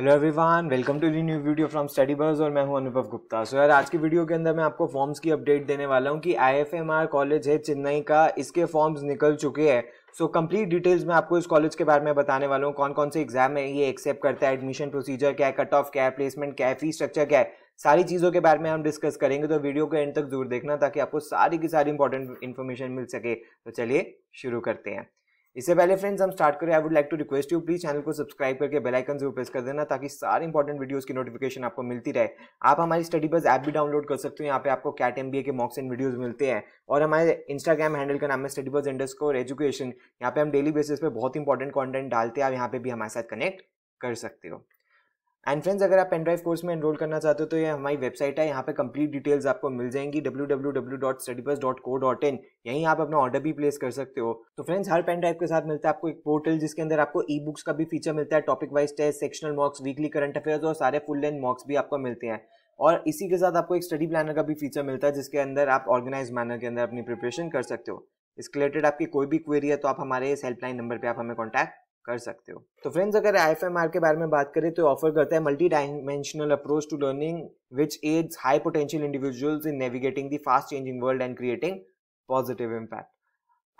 hello everyone welcome to the new video from study बर्स और मैं हूं अनुभव गुप्ता सो so, यार आज की वीडियो के अंदर मैं आपको फॉर्म्स की अपडेट देने वाला हूं कि आईएफएमआर कॉलेज है चेन्नई का इसके फॉर्म्स निकल चुके हैं सो कंप्लीट डिटेल्स मैं आपको इस कॉलेज के बारे में बताने वाला हूँ कौन कौन से एग्जाम है ये एक्सेप्ट करता है एडमिशन प्रोसीजर क्या है कट ऑफ क्या है प्लेसमेंट क्या है फीस स्ट्रक्चर क्या है सारी चीज़ों के बारे में हम डिस्कस करेंगे तो वीडियो को एंड तक जरूर देखना ताकि आपको सारी की सारी इंपॉर्टेंट इन्फॉर्मेशन मिल सके तो चलिए शुरू करते हैं इससे पहले फ्रेंड्स हम स्टार्ट करें I would like to request you please channel को सब्सक्राइब करके बेल आइकन जरूर प्रेस कर देना ताकि सारे इंपॉर्टेंट वीडियोस की नोटिफिकेशन आपको मिलती रहे आप हमारी स्टडी बस ऐप भी डाउनलोड कर सकते हो यहाँ पे आपको कैट एम के मॉक्स एंड वीडियोज मिलते हैं और हमारे इंस्टाग्राम हैंडल का नाम है स्टडी बस को एजुकेशन यहाँ पे हम डेली बेसिस पे बहुत इंपॉर्टेंट कॉन्टेंट डालते हैं आप यहाँ पे भी हमारे साथ कनेक्ट कर सकते हो एंड फ्रेंड्स अगर आप पेनड्राइव कोर्स में एनरोल करना चाहते हो तो ये हमारी वेबसाइट है यहाँ पे कंप्लीट डिटेल्स आपको मिल जाएंगी www.studybus.co.in यहीं आप अपना ऑर्डर भी प्लेस कर सकते हो तो फ्रेंड्स हर पेनड्राइव के साथ मिलता है आपको एक पोर्टल जिसके अंदर आपको ई बुक्स का भी फीचर मिलता है topic wise test sectional mocks weekly current affairs और सारे फुल लेंथ मॉक्स भी आपको मिलते हैं और इसी के साथ आपको एक स्टडी प्लानर का भी फीचर मिलता है जिसके अंदर आप ऑर्गेनाइज मैनर के अंदर अपनी प्रिपरेशन कर सकते हो इसके रिलेटेड आपकी कोई भी क्वेरी है तो आप हमारे इस हेल्पलाइन नंबर पर आप हमें कॉन्टैक्ट कर सकते हो तो फ्रेंड्स अगर आई के बारे में बात करें तो ऑफर करता है multi dimensional approach to learning which aids high potential individuals in navigating the fast changing world and creating positive impact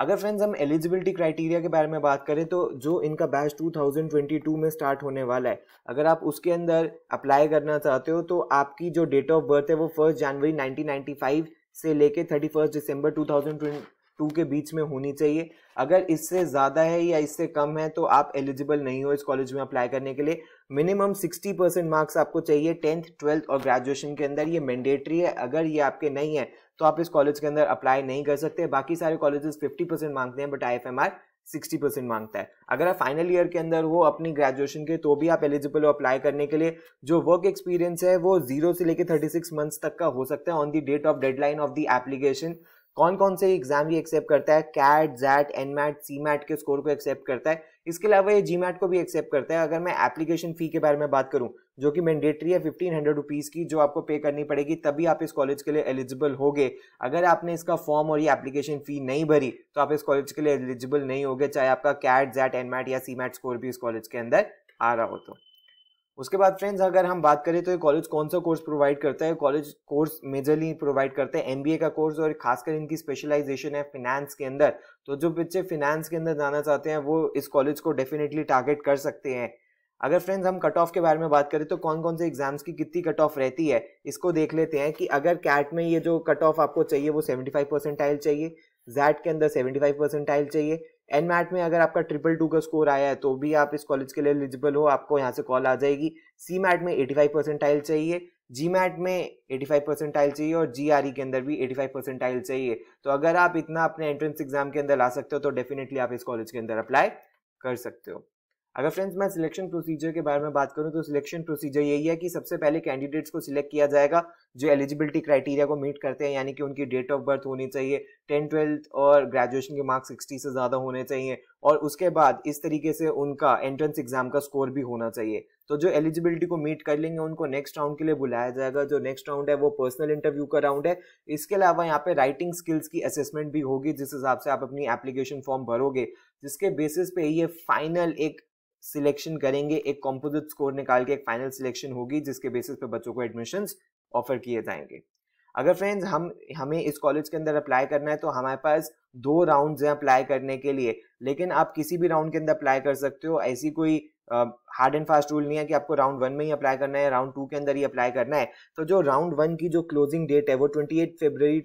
अगर फ्रेंड्स हम एलिजिबिलिटी क्राइटेरिया के बारे में बात करें तो जो इनका बैच 2022 में स्टार्ट होने वाला है अगर आप उसके अंदर अप्लाई करना चाहते हो तो आपकी जो डेट ऑफ बर्थ है वो फर्स्ट जनवरी 1995 से लेके थर्टी फर्स्ट दिसंबर 2020 टू के बीच में होनी चाहिए अगर इससे ज़्यादा है या इससे कम है तो आप एलिजिबल नहीं हो इस कॉलेज में अप्लाई करने के लिए मिनिमम 60 परसेंट मार्क्स आपको चाहिए टेंथ ट्वेल्थ और ग्रेजुएशन के अंदर ये मैंडेटरी है अगर ये आपके नहीं है तो आप इस कॉलेज के अंदर अप्लाई नहीं कर सकते बाकी सारे कॉलेजेस 50 परसेंट मांगते हैं but I F M R sixty percent मांगता है अगर आप फाइनल ईयर के अंदर हो अपनी ग्रेजुएशन के तो भी आप एलिजिबल हो अप्लाई करने के लिए जो वर्क एक्सपीरियंस है वो जीरो से लेकर थर्टी सिक्स मंथ्स तक का हो सकता है on the date of deadline of the application कौन कौन से एग्जाम ये एक्सेप्ट करता है CAT XAT N C MAT के स्कोर को एक्सेप्ट करता है इसके अलावा ये जी मैट को भी एक्सेप्ट करता है अगर मैं एप्लीकेशन फ़ी के बारे में बात करूँ जो कि मैंडेटरी है फिफ्टीन हंड्रेड रुपीज़ की जो आपको पे करनी पड़ेगी तभी आप इस कॉलेज के लिए एलिजिबल गए अगर आपने इसका फॉर्म और ये एप्लीकेशन फ़ी नहीं भरी तो आप इस कॉलेज के लिए एलिजिबल नहीं होगे चाहे आपका कैट जैट एन मैट या सीमैट स्कोर भी इस कॉलेज के अंदर आ रहा हो तो उसके बाद फ्रेंड्स अगर हम बात करें तो ये कॉलेज कौन सा कोर्स प्रोवाइड करता है कॉलेज कोर्स मेजरली प्रोवाइड करते हैं एमबीए का कोर्स और खासकर इनकी स्पेशलाइजेशन है फिनेंस के अंदर तो जो बच्चे फिनेंस के अंदर जाना चाहते हैं वो इस कॉलेज को डेफिनेटली टारगेट कर सकते हैं अगर फ्रेंड्स हम कट ऑफ के बारे में बात करें तो कौन कौन से एग्जाम्स की कितनी कट ऑफ रहती है इसको देख लेते हैं कि अगर कैट में ये जो कट ऑफ आपको चाहिए वो सेवेंटी फाइव परसेंटाइल चाहिए जैट के अंदर सेवेंटी फाइव परसेंटाइल चाहिए एन मैट में अगर आपका ट्रिपल टू का स्कोर आया है तो भी आप इस कॉलेज के लिए एलिजिबल हो आपको यहाँ से कॉल आ जाएगी सी मैट में एटी फाइव परसेंट टाइल चाहिए जी मैट में एटी फाइव परसेंट टाइल चाहिए और जी आर ई के अंदर भी एटी फाइव परसेंट टाइल चाहिए तो अगर आप इतना अपने एंट्रेंस एग्जाम के अंदर ला सकते हो तो डेफिनेटली आप इस कॉलेज के अंदर अप्लाई कर सकते हो अगर फ्रेंड्स मैं सिलेक्शन प्रोसीजर के बारे में बात करूं तो सिलेक्शन प्रोसीजर यही है कि सबसे पहले कैंडिडेट्स को सिलेक्ट किया जाएगा जो एलिजिबिलिटी क्राइटेरिया को मीट करते हैं यानी कि उनकी डेट ऑफ बर्थ होनी चाहिए टेन ट्वेल्थ और ग्रेजुएशन के मार्क्स सिक्सटी से ज़्यादा होने चाहिए और उसके बाद इस तरीके से उनका एंट्रेंस एग्जाम का स्कोर भी होना चाहिए तो जो एलिजिबिलिटी को मीट कर लेंगे उनको नेक्स्ट राउंड के लिए बुलाया जाएगा जो नेक्स्ट राउंड है वो पर्सनल इंटरव्यू का राउंड है इसके अलावा यहाँ पे राइटिंग स्किल्स की असेसमेंट भी होगी जिस हिसाब से आप अपनी एप्लीकेशन फॉर्म भरोगे जिसके बेसिस पे ये फाइनल एक सिलेक्शन करेंगे एक कॉम्पोजिट स्कोर निकाल के एक फाइनल सिलेक्शन होगी जिसके बेसिस पे बच्चों को एडमिशंस ऑफर किए जाएंगे अगर फ्रेंड्स हम हमें इस कॉलेज के अंदर अप्लाई करना है तो हमारे पास दो राउंड्स हैं अप्लाई करने के लिए लेकिन आप किसी भी राउंड के अंदर अप्लाई कर सकते हो ऐसी कोई हार्ड एंड फास्ट रूल नहीं है कि आपको राउंड वन में ही अप्लाई करना है राउंड टू के अंदर ही अप्लाई करना है तो जो राउंड वन की जो क्लोजिंग डेट है वो twenty eight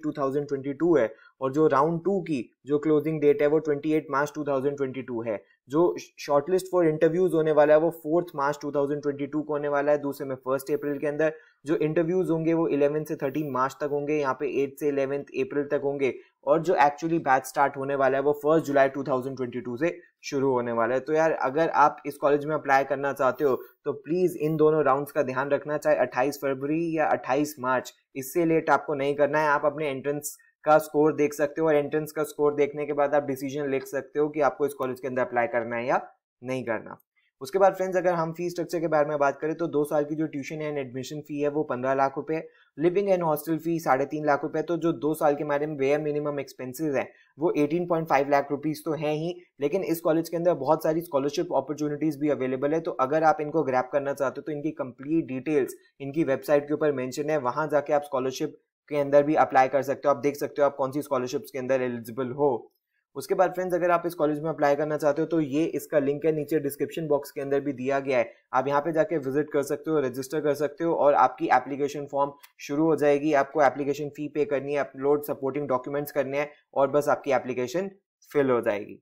two thousand twenty two है और जो राउंड टू की जो क्लोजिंग डेट है वो twenty eight March two thousand twenty two है जो शॉर्टलिस्ट फॉर इंटरव्यूज होने वाला है वो fourth March two thousand twenty two को होने वाला है दूसरे में फर्स्ट अप्रैल के अंदर जो इंटरव्यूज होंगे वो इलेवंथ से थर्टीन मार्च तक होंगे यहाँ पे एट से इलेवंथ अप्रैल तक होंगे और जो एक्चुअली बैच स्टार्ट होने वाला है वो फर्स्ट जुलाई 2022 से शुरू होने वाला है तो यार अगर आप इस कॉलेज में अप्लाई करना चाहते हो तो प्लीज़ इन दोनों राउंड्स का ध्यान रखना चाहे 28 फरवरी या 28 मार्च इससे लेट आपको नहीं करना है आप अपने एंट्रेंस का स्कोर देख सकते हो और एंट्रेंस का स्कोर देखने के बाद आप डिसीजन ले सकते हो कि आपको इस कॉलेज के अंदर अप्लाई करना है या नहीं करना उसके बाद फ्रेंड्स अगर हम फीस स्ट्रक्चर के बारे में बात करें तो दो साल की जो ट्यूशन एंड एडमिशन फी है वो पंद्रह लाख रुपए लिविंग एंड हॉस्टल फी साढ़े तीन लाख रुपए तो जो दो साल के बारे में वेयर मिनिमम एक्सपेंसेस हैं वो 18.5 लाख रुपीस तो हैं ही लेकिन इस कॉलेज के अंदर बहुत सारी स्कॉलरशिप अपॉर्चुनिटीज़ भी अवेलेबल है तो अगर आप इनको ग्रैप करना चाहते हो तो इनकी कंप्लीट डिटेल्स इनकी वेबसाइट के ऊपर मैंशन है वहाँ जाके आप स्कॉलरशिप के अंदर भी अप्लाई कर सकते हो आप देख सकते हो आप कौन सी स्कॉलरशिप्स के अंदर एलिजिबल हो उसके बाद फ्रेंड्स अगर आप इस कॉलेज में अप्लाई करना चाहते हो तो ये इसका लिंक है नीचे डिस्क्रिप्शन बॉक्स के अंदर भी दिया गया है आप यहाँ पे जाके विजिट कर सकते हो रजिस्टर कर सकते हो और आपकी एप्लीकेशन फॉर्म शुरू हो जाएगी आपको एप्लीकेशन फ़ी पे करनी है अपलोड सपोर्टिंग डॉक्यूमेंट्स करने हैं और बस आपकी एप्लीकेशन फिल हो जाएगी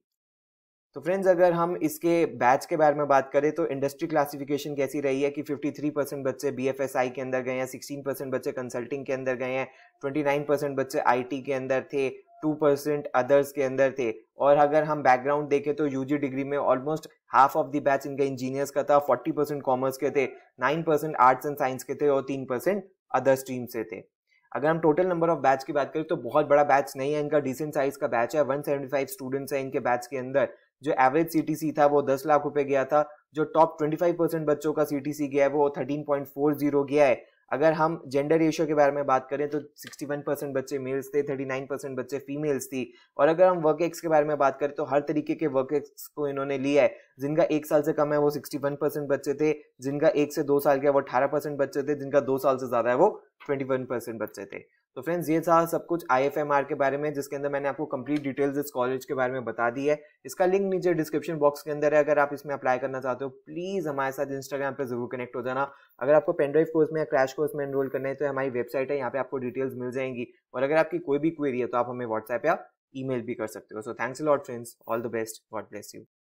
तो फ्रेंड्स अगर हम इसके बैच के बारे में बात करें तो इंडस्ट्री क्लासिफिकेशन कैसी रही है कि 53 परसेंट बच्चे बी के अंदर गए हैं 16 परसेंट बच्चे कंसल्टिंग के अंदर गए हैं 29 परसेंट बच्चे आईटी के अंदर थे टू परसेंट अदर्स के अंदर थे और अगर हम बैकग्राउंड देखें तो यूजी डिग्री में almost half of the batch इनका इंजीनियर्स का था फोर्टी परसेंट कॉमर्स के थे nine percent arts and science के थे और तीन परसेंट अदर स्ट्रीम से थे अगर हम टोटल नंबर ऑफ बैच की बात करें तो बहुत बड़ा बैच नहीं है इनका डिसेंट साइज का बैच है 175 स्टूडेंट्स है इनके बैच के अंदर जो एवरेज सीटीसी था वो दस लाख रुपए गया था जो टॉप फाइव परसेंट बच्चों का सीटीसी गया है वो 13.40 गया है अगर हम जेंडर रेशियो के बारे में बात करें तो 61 परसेंट बच्चे मेल्स थे 39 परसेंट बच्चे फीमेल्स थी और अगर हम वर्क एक्स के बारे में बात करें तो हर तरीके के वर्क एक्स को इन्होंने लिया है जिनका एक साल से कम है वो 61 परसेंट बच्चे थे जिनका एक से दो साल के वो अठारह परसेंट बच्चे थे जिनका दो साल से ज़्यादा है वो ट्वेंटी परसेंट बच्चे थे तो फ्रेंड्स ये था सब कुछ आई के बारे में जिसके अंदर मैंने आपको कंप्लीट डिटेल्स इस कॉलेज के बारे में बता दी है इसका लिंक नीचे डिस्क्रिप्शन बॉक्स के अंदर है अगर आप इसमें अप्लाई करना चाहते हो प्लीज़ हमारे साथ इंस्टाग्राम पर जरूर कनेक्ट हो जाना अगर आपको पेनड्राइव कोर्स में या क्रैश कोर्स में एनरोल करना है तो हमारी वेबसाइट है यहाँ पे आपको डिटेल्स मिल जाएंगी और अगर आपकी कोई भी क्वेरी है तो आप हमें व्हाट्सएप या ई भी कर सकते हो so thanks lot friends all the best God bless you